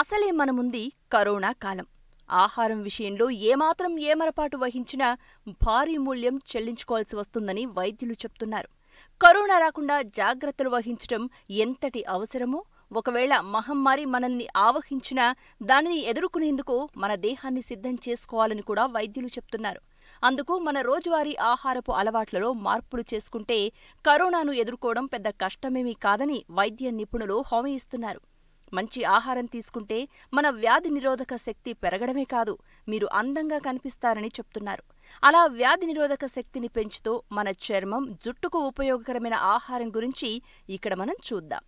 అసలే మనముంది కరోనా కాలం ఆహారం విషయంలో ఏమాత్రం ఏమరపాటు వహించినా భారీ మూల్యం చెల్లించుకోవాల్సి వస్తుందని వైద్యులు చెప్తున్నారు కరోనా రాకుండా జాగ్రత్తలు వహించటం ఎంతటి అవసరమో ఒకవేళ మహమ్మారి మనల్ని ఆవహించినా దానిని ఎదుర్కొనేందుకు మన దేహాన్ని సిద్ధం చేసుకోవాలని కూడా వైద్యులు చెప్తున్నారు అందుకు మన రోజువారీ ఆహారపు అలవాట్లలో మార్పులు చేసుకుంటే కరోనాను ఎదుర్కోవడం పెద్ద కష్టమేమీ కాదని వైద్య నిపుణులు హామీ ఇస్తున్నారు మంచి ఆహారం తీసుకుంటే మన వ్యాధి నిరోధక శక్తి పెరగడమే కాదు మీరు అందంగా కనిపిస్తారని చెప్తున్నారు అలా వ్యాధి నిరోధక శక్తిని పెంచుతూ మన చర్మం జుట్టుకు ఉపయోగకరమైన ఆహారం గురించి ఇక్కడ మనం చూద్దాం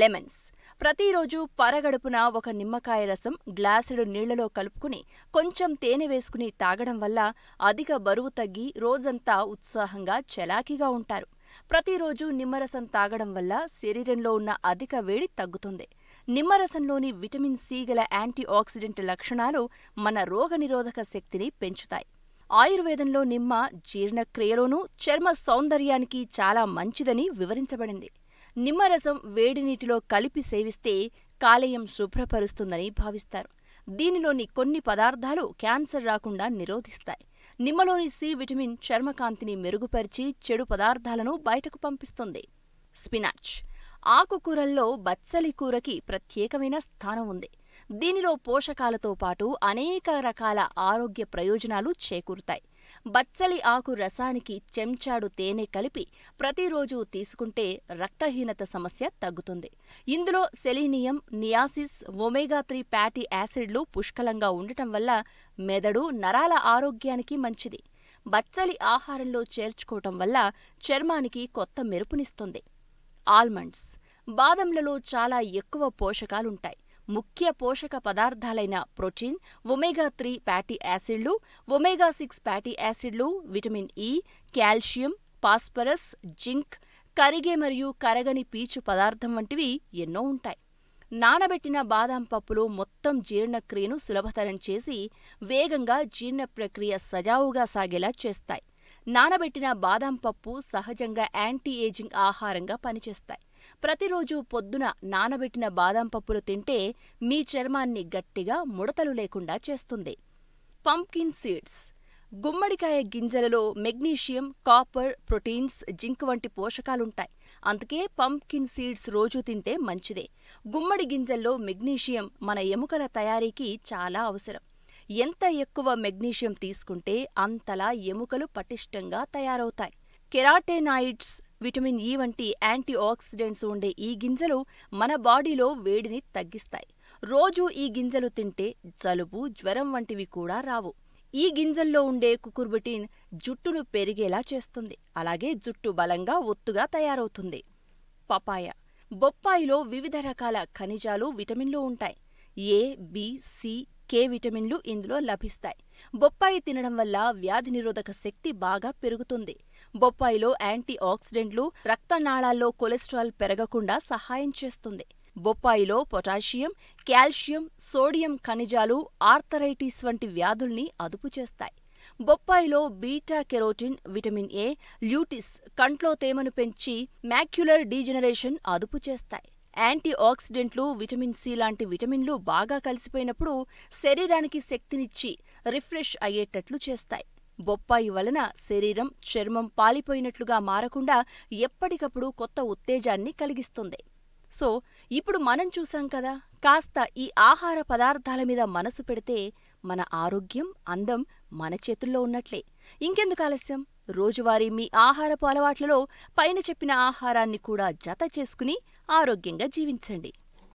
లెమన్స్ ప్రతిరోజు పరగడుపున ఒక నిమ్మకాయ రసం గ్లాసుడు నీళ్లలో కలుపుకుని కొంచెం తేనె వేసుకుని తాగడం వల్ల అధిక బరువు తగ్గి రోజంతా ఉత్సాహంగా చలాకీగా ఉంటారు ప్రతిరోజు నిమ్మరసం తాగడం వల్ల శరీరంలో ఉన్న అధిక వేడి తగ్గుతుంది నిమ్మరసంలోని విటమిన్ సి గల యాంటీ ఆక్సిడెంట్ లక్షణాలు మన రోగనిరోధక శక్తిని పెంచుతాయి ఆయుర్వేదంలో నిమ్మ జీర్ణక్రియలోనూ చర్మ సౌందర్యానికి చాలా మంచిదని వివరించబడింది నిమ్మరసం వేడి నీటిలో కలిపి సేవిస్తే కాలేయం శుభ్రపరుస్తుందని భావిస్తారు దీనిలోని కొన్ని పదార్థాలు క్యాన్సర్ రాకుండా నిరోధిస్తాయి నిమ్మలోని సి విటమిన్ చర్మకాంతిని మెరుగుపరిచి చెడు పదార్థాలను బయటకు పంపిస్తుంది స్పినాచ్ ఆకుకూరల్లో బచ్చలి కూరకి ప్రత్యేకమైన స్థానం ఉంది దీనిలో పోషకాలతో పాటు అనేక రకాల ఆరోగ్య ప్రయోజనాలు చేకూరుతాయి బచ్చలి ఆకు రసానికి చెంచాడు తేనె కలిపి ప్రతిరోజు తీసుకుంటే రక్తహీనత సమస్య తగ్గుతుంది ఇందులో selenium niacin omega three fatty యాసిడ్లు పుష్కలంగా ఉండటం వల్ల మెదడు నరాల ఆరోగ్యానికి మంచిది బచ్చలి ఆహారంలో చేర్చుకోవటం వల్ల చర్మానికి కొత్త మెరుపునిస్తుంది ఆల్మండ్స్ బాదంలలో చాలా ఎక్కువ పోషకాలుంటాయి ముఖ్య పోషక పదార్థాలైన ప్రోటీన్ ఒమేగా త్రీ ఫ్యాటీ యాసిడ్లు ఒమేగా సిక్స్ ఫ్యాటీ యాసిడ్లు vitamin E e, calcium phosphorus zinc కరిగే మరియు కరగని పీచు పదార్థం వంటివి ఎన్నో ఉంటాయి నానబెట్టిన బాదం పప్పులు మొత్తం జీర్ణక్రియను సులభతరం చేసి వేగంగా జీర్ణ ప్రక్రియ సజావుగా సాగేలా చేస్తాయి నానబెట్టిన బాదాం పప్పు సహజంగా యాంటీ ఏజింగ్ ఆహారంగా పనిచేస్తాయి ప్రతిరోజు పొద్దున నానబెట్టిన బాదాం పప్పులు తింటే మీ చర్మాన్ని గట్టిగా ముడతలు లేకుండా చేస్తుంది పంప్కిన్ సీడ్స్ గుమ్మడికాయ గింజలలో మెగ్నీషియం కాపర్ ప్రోటీన్స్ జింక్ వంటి పోషకాలుంటాయి అందుకే పంప్కిన్ సీడ్స్ రోజూ తింటే మంచిదే గుమ్మడి గింజల్లో మెగ్నీషియం మన ఎముకల తయారీకి చాలా అవసరం ఎంత ఎక్కువ మెగ్నీషియం తీసుకుంటే అంతలా ఎముకలు పటిష్టంగా తయారవుతాయి కెరాటెనాయిడ్స్ విటమిన్ ఈ e వంటి యాంటీ ఆక్సిడెంట్స్ ఉండే ఈ గింజలు మన బాడీలో వేడిని తగ్గిస్తాయి రోజూ ఈ గింజలు తింటే జలుబు జ్వరం వంటివి కూడా రావు ఈ గింజల్లో ఉండే కుకుర్బిటిన్ జుట్టును పెరిగేలా చేస్తుంది అలాగే జుట్టు బలంగా ఒత్తుగా తయారవుతుంది పపాయ బొప్పాయిలో వివిధ రకాల ఖనిజాలు విటమిన్లు ఉంటాయి ఏ బి సి కే విటమిన్లు ఇందులో లభిస్తాయి బొప్పాయి తినడం వల్ల వ్యాధి నిరోధక శక్తి బాగా పెరుగుతుంది బొప్పాయిలో యాంటీ ఆక్సిడెంట్లు రక్తనాళాల్లో కొలెస్ట్రాల్ పెరగకుండా సహాయం చేస్తుంది బొప్పాయిలో పొటాషియం కాల్షియం సోడియం ఖనిజాలు ఆర్థరైటిస్ వంటి వ్యాధుల్ని అదుపు చేస్తాయి బొప్పాయిలో బీటా కెరోటిన్ విటమిన్ ఏ ల్యూటిస్ కంట్లో తేమను పెంచి మ్యాక్యులర్ డీజనరేషన్ అదుపు చేస్తాయి యాంటీ ఆక్సిడెంట్లు విటమిన్ సి లాంటి విటమిన్లు బాగా కలిసిపోయినప్పుడు శరీరానికి శక్తినిచ్చి రిఫ్రెష్ అయ్యేటట్లు చేస్తాయి బొప్పాయి వలన శరీరం చర్మం పాలిపోయినట్లుగా మారకుండా ఎప్పటికప్పుడు కొత్త ఉత్తేజాన్ని కలిగిస్తుంది సో ఇప్పుడు మనం చూసాం కదా కాస్త ఈ ఆహార పదార్థాల మీద మనసు పెడితే మన ఆరోగ్యం అందం మన చేతుల్లో ఉన్నట్లే ఇంకెందుకు ఆలస్యం రోజువారీ మీ ఆహారపు అలవాట్లలో పైన చెప్పిన ఆహారాన్ని కూడా జత చేసుకుని ఆరోగ్యంగా జీవించండి